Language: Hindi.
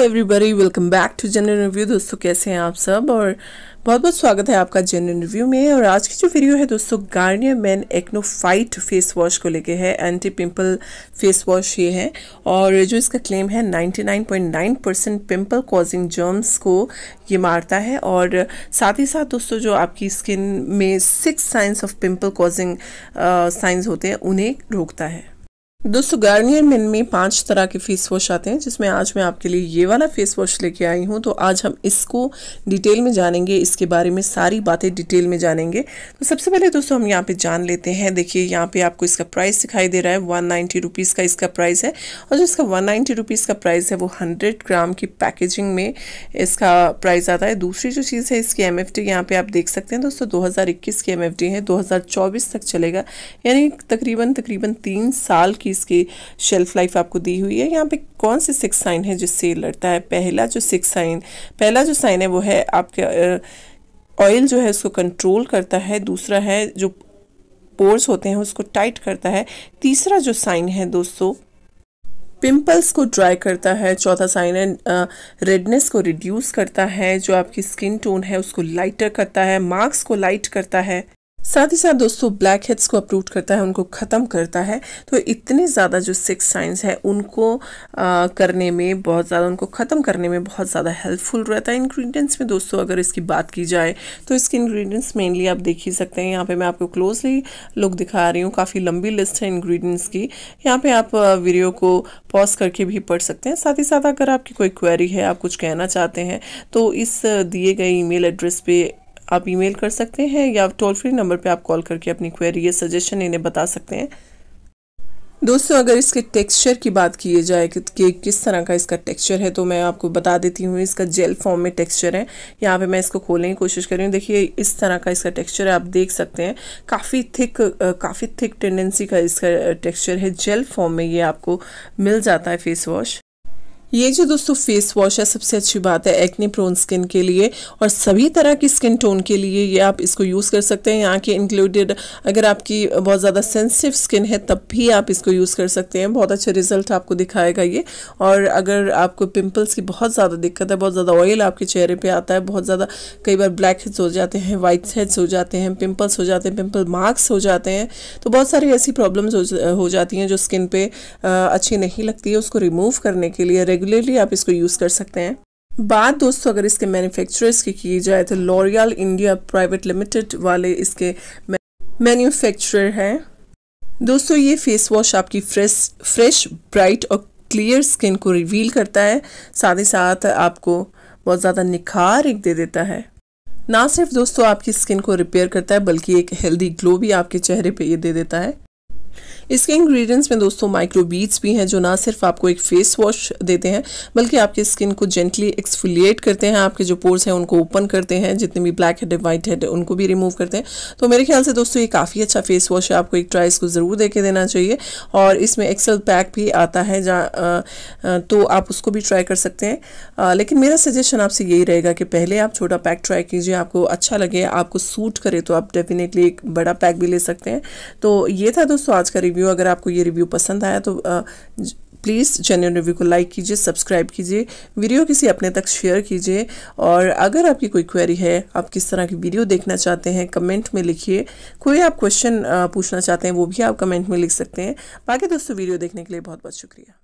everybody welcome back to general review दोस्तों कैसे हैं आप सब और बहुत बहुत स्वागत है आपका जनरल रिव्यू में और आज की जो वीडियो है दोस्तों Garnier Men Acno fight face wash को लेके है एंटी पिंपल फेस वॉश ये है और जो इसका क्लेम है 99.9 परसेंट पिम्पल कॉजिंग जर्म्स को ये मारता है और साथ ही साथ दोस्तों जो आपकी स्किन में six science of pimple causing science होते हैं उन्हें रोकता है दोस्तों गार्नियर मेन में पांच तरह के फेस वॉश आते हैं जिसमें आज मैं आपके लिए ये वाला फेस वॉश लेके आई हूँ तो आज हम इसको डिटेल में जानेंगे इसके बारे में सारी बातें डिटेल में जानेंगे तो सबसे पहले दोस्तों हम यहाँ पे जान लेते हैं देखिए यहाँ पे आपको इसका प्राइस दिखाई दे रहा है वन नाइन्टी का इसका प्राइस है और जो इसका वन नाइन्टी का प्राइस है वो हंड्रेड ग्राम की पैकेजिंग में इसका प्राइस आता है दूसरी जो चीज़ है इसकी एम एफ यहाँ पे आप देख सकते हैं दोस्तों दो की एम है दो तक चलेगा यानी तकरीबन तकरीबन तीन साल की की इसकी शेल्फ लाइफ आपको दी हुई है यहाँ पे कौन से सिक्स साइन है जिससे लड़ता है पहला जो सिक्स साइन पहला जो साइन है वो है आपके ऑयल जो है उसको कंट्रोल करता है दूसरा है जो पोर्स होते हैं उसको टाइट करता है तीसरा जो साइन है दोस्तों पिंपल्स को ड्राई करता है चौथा साइन है रेडनेस को रिड्यूस करता है जो आपकी स्किन टोन है उसको लाइटर करता है मार्क्स को लाइट करता है साथ ही साथ दोस्तों ब्लैक हेड्स को अप्रूट करता है उनको ख़त्म करता है तो इतने ज़्यादा जो सिक्स साइंस है उनको आ, करने में बहुत ज़्यादा उनको ख़त्म करने में बहुत ज़्यादा हेल्पफुल रहता है इंग्रेडिएंट्स में दोस्तों अगर इसकी बात की जाए तो इसके इंग्रेडिएंट्स मेनली आप देख ही सकते हैं यहाँ पे मैं आपको क्लोजली लुक दिखा रही हूँ काफ़ी लंबी लिस्ट है इन्ग्रीडियंट्स की यहाँ पर आप वीडियो को पॉज करके भी पढ़ सकते हैं साथ ही साथ अगर आपकी कोई क्वेरी है आप कुछ कहना चाहते हैं तो इस दिए गए ई एड्रेस पे आप ईमेल कर सकते हैं या टोल फ्री नंबर पे आप कॉल करके अपनी क्वेरी या सजेशन इन्हें बता सकते हैं दोस्तों अगर इसके टेक्सचर की बात की जाए कि, कि किस तरह का इसका टेक्सचर है तो मैं आपको बता देती हूँ इसका जेल फॉर्म में टेक्सचर है यहाँ पे मैं इसको खोलने की कोशिश कर रही हूँ देखिए इस तरह का इसका टेक्सचर है आप देख सकते हैं काफ़ी थिक काफ़ी थिक टेंडेंसी का इसका टेक्सचर है जेल फॉर्म में ये आपको मिल जाता है फेस वॉश ये जो दोस्तों फेस वॉश है सबसे अच्छी बात है एक्ने प्रोन स्किन के लिए और सभी तरह की स्किन टोन के लिए ये आप इसको यूज़ कर सकते हैं यहाँ के इंक्लूडेड अगर आपकी बहुत ज़्यादा सेंसिटिव स्किन है तब भी आप इसको यूज़ कर सकते हैं बहुत अच्छा रिजल्ट आपको दिखाएगा ये और अगर आपको पिम्पल्स की बहुत ज़्यादा दिक्कत है बहुत ज़्यादा ऑयल आपके चेहरे पर आता है बहुत ज़्यादा कई बार ब्लैक हेड्स हो जाते हैं वाइट हेड्स हो जाते हैं पिम्पल्स हो जाते हैं पिम्पल मार्क्स हो जाते हैं तो बहुत सारी ऐसी प्रॉब्लम्स हो जाती हैं जो स्किन पर अच्छी नहीं लगती है उसको रिमूव करने के लिए रेगुलरली आप इसको यूज़ कर सकते हैं बात दोस्तों अगर इसके मैन्युफैक्चरर्स की की जाए तो लॉरियल इंडिया प्राइवेट लिमिटेड वाले इसके मैन्युफैक्चरर हैं दोस्तों ये फेस वॉश आपकी फ्रेश फ्रेश ब्राइट और क्लियर स्किन को रिवील करता है साथ ही साथ आपको बहुत ज़्यादा निखार एक दे देता है ना सिर्फ दोस्तों आपकी स्किन को रिपेयर करता है बल्कि एक हेल्दी ग्लो भी आपके चेहरे पे ये दे देता है इसके इंग्रेडिएंट्स में दोस्तों माइक्रोबीट्स भी हैं जो ना सिर्फ आपको एक फेस वॉश देते हैं बल्कि आपके स्किन को जेंटली एक्सफिलिएट करते हैं आपके जो पोर्स हैं उनको ओपन करते हैं जितने भी ब्लैक हेड वाइट हेड उनको भी रिमूव करते हैं तो मेरे ख्याल से दोस्तों ये काफ़ी अच्छा फेस वॉश है आपको एक ट्राई इसको ज़रूर दे के देना चाहिए और इसमें एक्सल पैक भी आता है जहाँ तो आप उसको भी ट्राई कर सकते हैं आ, लेकिन मेरा सजेशन आपसे यही रहेगा कि पहले आप छोटा पैक ट्राई कीजिए आपको अच्छा लगे आपको सूट करे तो आप डेफिनेटली एक बड़ा पैक भी ले सकते हैं तो ये था दोस्तों आज का रिव्यू अगर आपको ये रिव्यू पसंद आया तो प्लीज़ चैनल रिव्यू को लाइक कीजिए सब्सक्राइब कीजिए वीडियो किसी अपने तक शेयर कीजिए और अगर आपकी कोई क्वेरी है आप किस तरह की वीडियो देखना चाहते हैं कमेंट में लिखिए कोई आप क्वेश्चन पूछना चाहते हैं वो भी आप कमेंट में लिख सकते हैं बाकी दोस्तों वीडियो देखने के लिए बहुत बहुत शुक्रिया